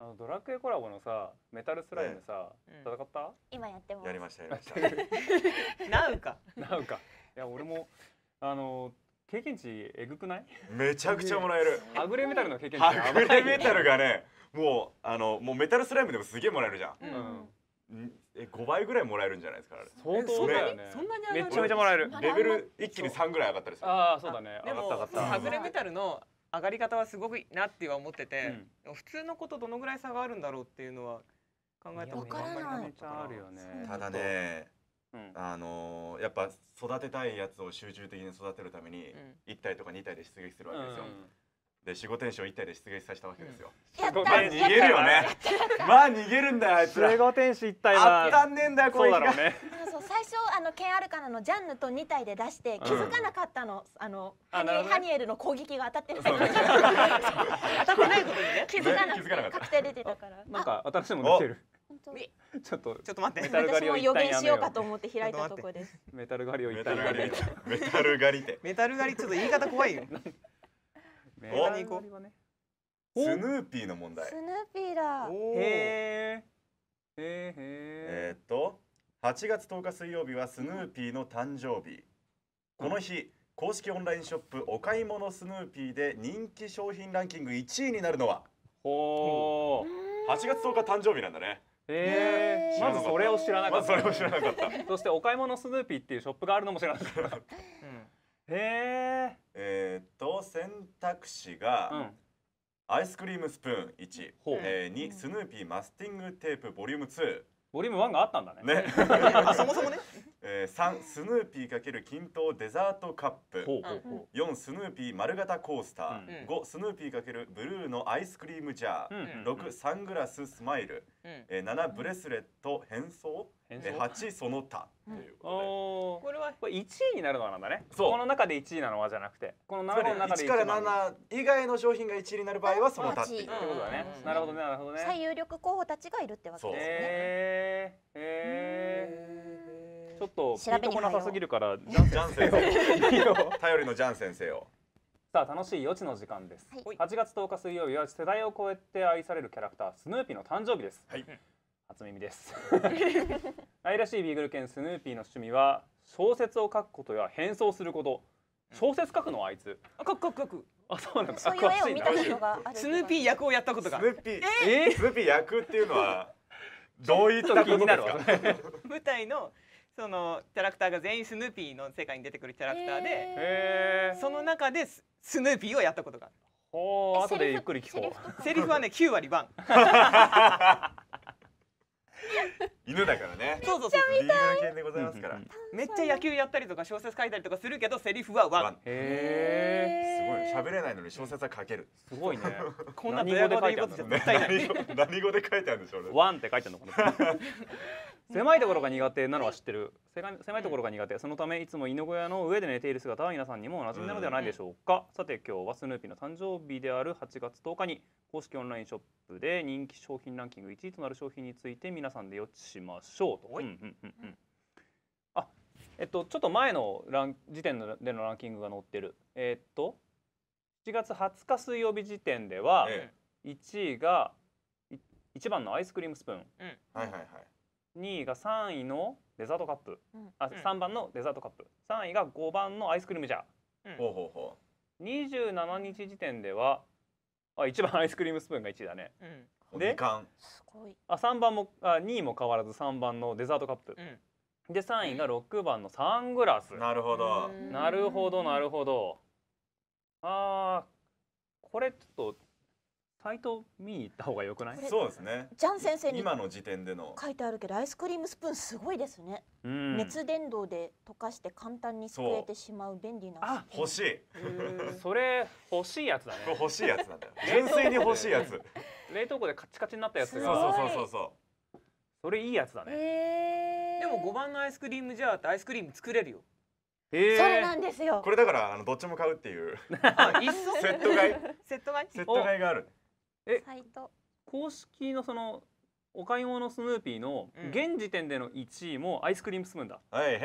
あのドラクエコラボのさメタルスライムさ、ええ戦った今やってますやりましたやりましたなうかなんかいや俺もあの経験値えぐくないめちゃくちゃもらえるはぐれメタルの経験値はやばぐれメタルがねもうあのもうメタルスライムでもすげえもらえるじゃん、うんんえ5倍ぐらいもらえるんじゃないですか相当だよねそんなにめちゃめちゃもらえるレベル一気に3ぐらい上がったりするああそうだね上がった上がったはぐれメタルの上がり方はすごくいいなっては思ってて、うん、普通の子とどのぐらい差があるんだろうっていうのは考えたことが分るよね。ただね、うん、あのー、やっぱ育てたいやつを集中的に育てるために1体とか2体で出撃するわけですよ。で守護天使を一体で出撃させたわけですよ。うん、まあ逃げるよね。まあ逃げるんだよあいつら。死後天使一体は。当たんねえんだよこいつが。そうだろうね。最初あのケンアルカナのジャンヌと二体で出して気づかなかったの、あのハニ,、ハニエルの攻撃が当たってる 当たってないことにね 気づかなくて確定出てたからなんか新しいもの出てる ちょっとちょっと待って私も予言しようかと思って開いたとこですメタル狩りを一旦やめメタル狩りってメタル狩りちょっと言い方怖いよメタル狩りはねスヌーピーの問題スヌーピーだへえへええー、っと8月10日水曜日はスヌーピーの誕生日この日公式オンラインショップお買い物スヌーピーで人気商品ランキング1位になるのはほう8月10日誕生日なんだねえー、まずそれを知らなかった、ま、それを知らなかった そしてお買い物スヌーピーっていうショップがあるのも知らなかった、うん、えー、えっと選択肢が、うんアイスクリームスプーン1、えー、2スヌーピーマスティングテープボリューム2ボリューム1があったんだね。ね そもそもね。えー、3スヌーピー×均等デザートカップ4スヌーピー丸型コースター、うん、5スヌーピー×ブルーのアイスクリームジャー、うん、6サングラススマイル、うん、えー、7ブレスレット変装変装8その他ということで、これはこれ1位になるのはなんだねこの中で1位なのはじゃなくてこの7の中で 1, から7以外の商品が1位になる場合はその他っていうことだね、なるほどねなるほどね最有力候補たちがいるってわけですよねへえー、えーちょっとピンてもなさすぎるからジャンジャン先生 頼りのジャン先生をさあ楽しい余地の時間です、はい、8月10日水曜日は世代を超えて愛されるキャラクタースヌーピーの誕生日です、はい、初耳です愛らしいビーグル犬スヌーピーの趣味は小説を書くことや変装すること小説書くのあいつあ書く書く書くあ、そうなんだ。そういう絵を見たこがスヌーピー役をやったことが。スヌーピー。えー、スヌーピー役っていうのはどういったことですか。舞台のそのキャラクターが全員スヌーピーの世界に出てくるキャラクターでその中でススヌーピーをやったことがある。お後でゆっくり聞こう。セリフはね9割番。犬だからね。そうそうそう。リーでございますから。めっちゃ野球やったりとか小説書いたりとかするけどセリフはワン。へえ。すごい喋れないのに小説は書ける。すごいね。こんなドヤで言うことじゃ絶対ない。何語で書いてあるんでしょうね。ワンって書いてあるのかな。狭いところが苦手なのは知ってる狭いところが苦手そのためいつも犬小屋の上で寝ている姿は皆さんにもおなじみなのではないでしょうか、さて今日はスヌーピーの誕生日である8月10日に公式オンラインショップで人気商品ランキング1位となる商品について皆さんで予知しましょうと。あえっとちょっと前のラン時点でのランキングが載ってるえー、っと7月20日水曜日時点では1位が1番のアイスクリームスプーン、うん、はいはいはい2位が3位のデザートカップ、うん、あ3番のデザートカップ3位が5番のアイスクリームジャー、うん、27日時点ではあ1番アイスクリームスプーンが1位だね、うん、ですごいあ3番もあ2位も変わらず3番のデザートカップ、うん、で3位が6番のサングラス、なるほどなるほどなるほどあーこれちょっとイト見に行った方が良くないそうですねジャン先生今の時点での書いてあるけどアイスクリームスプーンすごいですね、熱伝導で溶かして簡単にすくえてしまう便利なあ欲しいそれ欲しいやつだね 欲しいやつなんだよ純粋に欲しいやつ冷凍庫でカチカチになったやつがそうそうそうそうそれいいやつだね、でも五番のアイスクリームじゃアイスクリーム作れるよえー、そうなんですよ。これだからあのどっちも買うっていう。あ、いっ セット買い。セット買い。セット買いがある。えサイト公式のそのお買い物スヌーピーの現時点での1位もアイスクリームスプーンだ。はいはい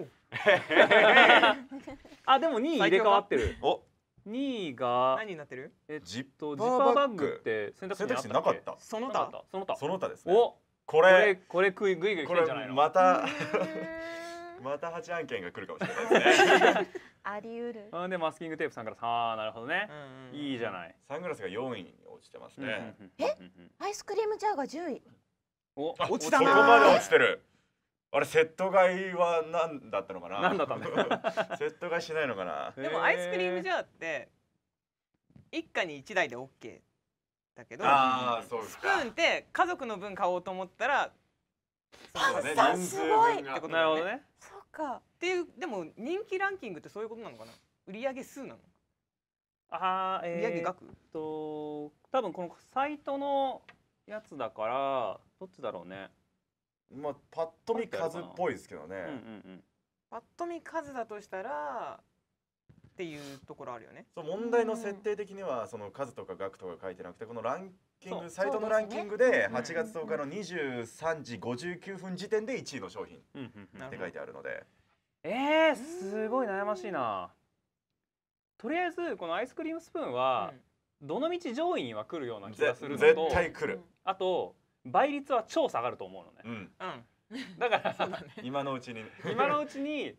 はい。あでも2位入れ替わってる。お。2位が何になってる？えっとジッパーバッグって選択肢なかった。その他その他その他ですね。おこれこれこれ食いぐい食い来てんじゃないの？また また八案件が来るかもしれないですね。あり得る。うんでマスキングテープさんからああなるほどね、いいじゃない。サングラスが四位に落ちてますね。えアイスクリームジャーが十位。お落ちたな。そこまで落ちてる。あれセット買いは何だったのかな。何だったん セット買いしないのかな。でもアイスクリームジャーって一家に一台でオッケー。だけど、ああ、そうですスプーンって家族の分買おうと思ったらパンすごい。なるほどね。そっか。っていうでも人気ランキングってそういうことなのかな。売上数なの。ああ、えー、売上額。と多分このサイトのやつだからどっちだろうね。まあパッと見数っぽいですけどね。パッと見数だとしたらっていうところあるよね。そう問題の設定的にはその数とか額とか書いてなくてこのランキングサイトのランキングで8月10日の23時59分時点で1位の商品って書いてあるのでえー、すごい悩ましいなとりあえずこのアイスクリームスプーンは、どの道上位には来るような気がするのと絶対来るあと倍率は超下がると思うのね、うん、だから ね、今のうちに今のうちに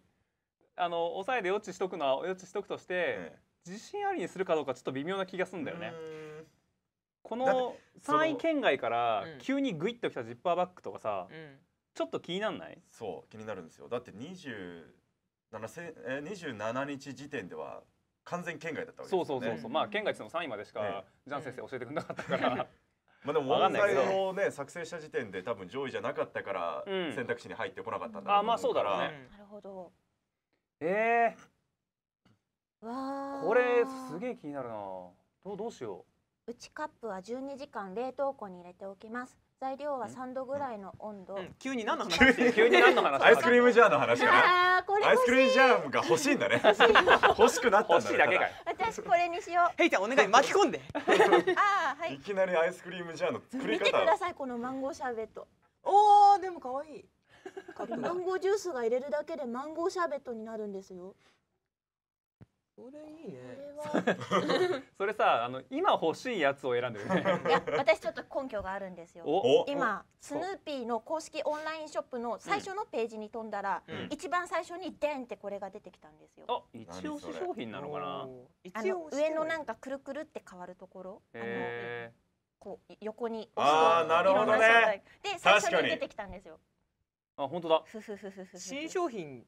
あの抑えで予知しとくのは予知しとくとして、自信ありにするかどうかちょっと微妙な気がするんだよね。この山位圏外から急にグイッときたジッパーバッグとかさ、うん、ちょっと気になんないそう気になるんですよだって27え27日時点では完全圏外だったわけですよ、ね、そうそうそうそうまあ圏外っての3位までしか、ね、ジャン先生教えてくれなかったから。まあでも問題をね作成した時点で多分上位じゃなかったから選択肢に入ってこなかったんだろう、うん、あまあそうだろうね。なるほど。ええー、これすげえ気になるな。どうどうしよう。内カップは12時間冷凍庫に入れておきます材料は3度ぐらいの温度、急に何の話 急に何の話アイスクリームジャーの話かアイスクリームジャーが欲しいんだね欲しくなったんだ、いだけか私これにしようヘイちゃんお願い巻き込んであはいいきなりアイスクリームジャーの作り方見てくださいこのマンゴーシャーベットおーでも可愛いマンゴージュースが入れるだけでマンゴーシャーベットになるんですよそれいいね。それ さ、あの今欲しいやつを選んでるね。いや、私ちょっと根拠があるんですよ。今スヌーピーの公式オンラインショップの最初のページに飛んだら、うん、一番最初にデンってこれが出てきたんですよ。あ、一押し商品なのかな。あの上のなんかくるくるって変わるところ。あのこう横にああ、なるほどね。で、最初に出てきたんですよ。あ、本当だ。新商品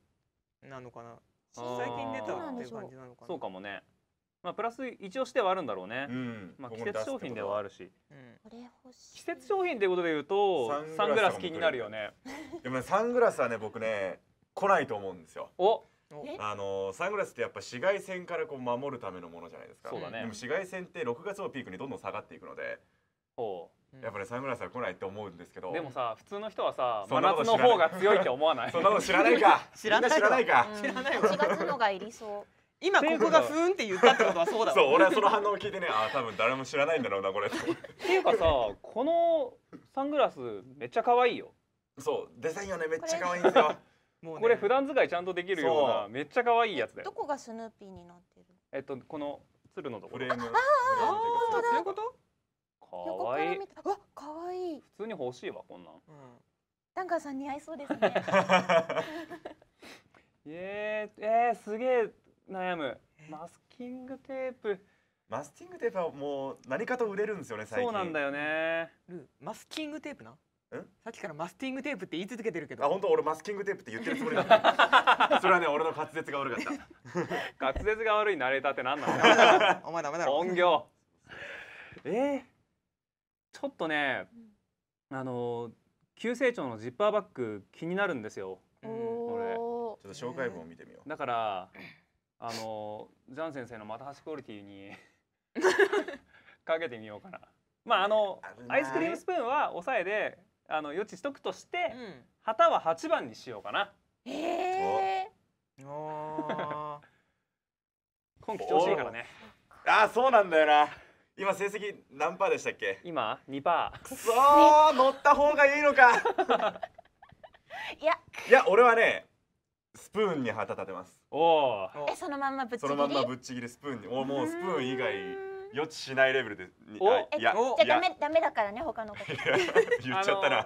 なのかな。最近出たっていう感じなのかなそうかもねまあプラス一応してはあるんだろうね、うん、まあ、季節商品ではあるし、うん、季節商品ということでいうとサングラス気になるよねでも、サングラスはね僕ね来ないと思うんですよおあのサングラスってやっぱ紫外線からこう守るためのものじゃないですかそうだ、ね、でも紫外線って6月をピークにどんどん下がっていくのでほうやっぱり沢村さん来ないって思うんですけどでもさ普通の人はさ真夏の方が強いって思わないそんなこと知らないか知らない知らないか、知らないわのがいりそう今ここがふんって言ったってことはそうだそう俺はその反応を聞いてねああ多分誰も知らないんだろうなこれっていうかさこのサングラスめっちゃ可愛いよそうデザインはねめっちゃ可愛いんですよ もう、ね、これ普段使いちゃんとできるようなめっちゃ可愛いやつだよどこがスヌーピーになってるえっとこの鶴のところフレームああああそういうこと横から見たわかわいい普通に欲しいわこんなん、うん、ダンカーさん似合いそうですね えー、えー、すげえ悩むマスキングテープマスキングテープはもう何かと売れるんですよね最近そうなんだよねマスキングテープなさっきからマスキングテープって言い続けてるけどあ本当俺マスキングテープって言ってるつもりだった それはね俺の滑舌が悪かった 滑舌が悪いナレーターって何なんだお前ダメだろ本業えー、ちょっとね、あの急成長のジッパーバッグ気になるんですよ。これちょっと紹介文を見てみよう。だからあのジャン先生のまたはしクオリティに かけてみようかな。まああのアイスクリームスプーンは抑えであの予知しとくとして、うん、旗は八番にしようかな。えー、今期調子いいからね。あそうなんだよな。今成績何パーでしたっけ今2パーくそー乗った方がいいのか いやいや俺はねスプーンに旗立てますおおえそのまんまぶっちぎりそのまんまぶっちぎりスプーンにおもうスプーン以外予知しないレベルでにおいやじゃあダメダメだからね他のこと言っちゃったな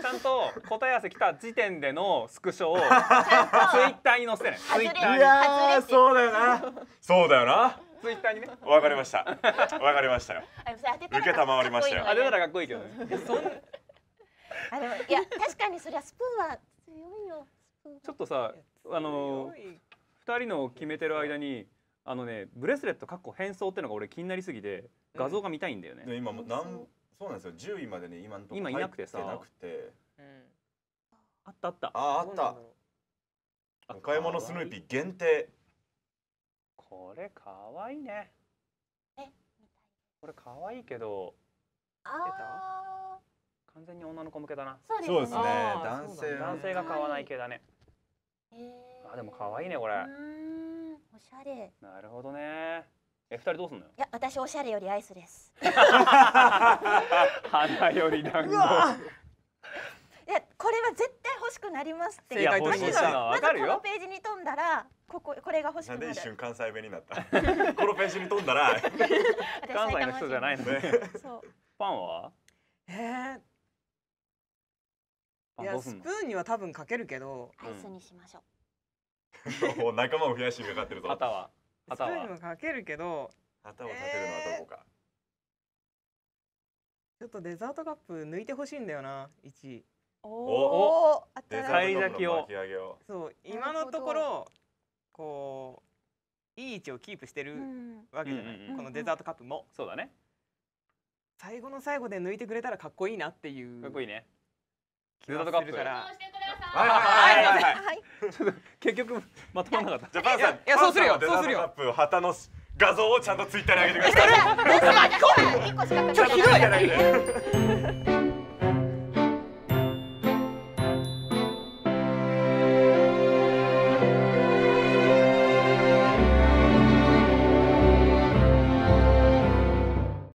ちゃんと答え合わせ来た時点でのスクショを ツイッターに載せてねツイッターにいやそうだよなそうだよなツイッターにね。わかりました。わかりましたよ。受けたまわりましたよ。あ、だからかっこいいけどね。あのいや確かにそりゃスプーンは強いよ。ちょっとさあの二人の決めてる間に。あのね、ブレスレットかっこ変装ってのが俺気になりすぎて画像が見たいんだよね。今もなんそうなんですよ。十位までね今のところ入ってなくて。あったあった。ああった。お買い物スヌーピー限定。これかわいいねえみたいこれかわいいけどあ完全に女の子向けだなそうですね、ね、男性男性が買わない系だね、はい、あでもかわいいねこれうんおしゃれなるほどねえ二人どうすんのいや私おしゃれよりアイスです花よ り団子いやこれは絶対欲しくなりますっていうこのページに飛んだらこここれが欲しくなる一瞬関西弁になった このページに飛んだら関西の人じゃないのねパンはえーいやスプーンには多分かけるけどアイスにしましょう、仲間を増やしにかかってるぞ旗はスプーンにはかけるけど旗を立てるのはどこか、ちょっとデザートカップ抜いてほしいんだよな1位おお買い咲きをそう今のところこういい位置をキープしてるわけじゃない、このデザートカップも、そうだね最後の最後で抜いてくれたらかっこいいなっていうかっこいいねデザートカップからはいはいはいはいちょっと結局まとまらなかったじゃあパンさんいやそうするよそうするよカップ旗の画像をちゃんとツイッターに上げてください。ちょっとひどい。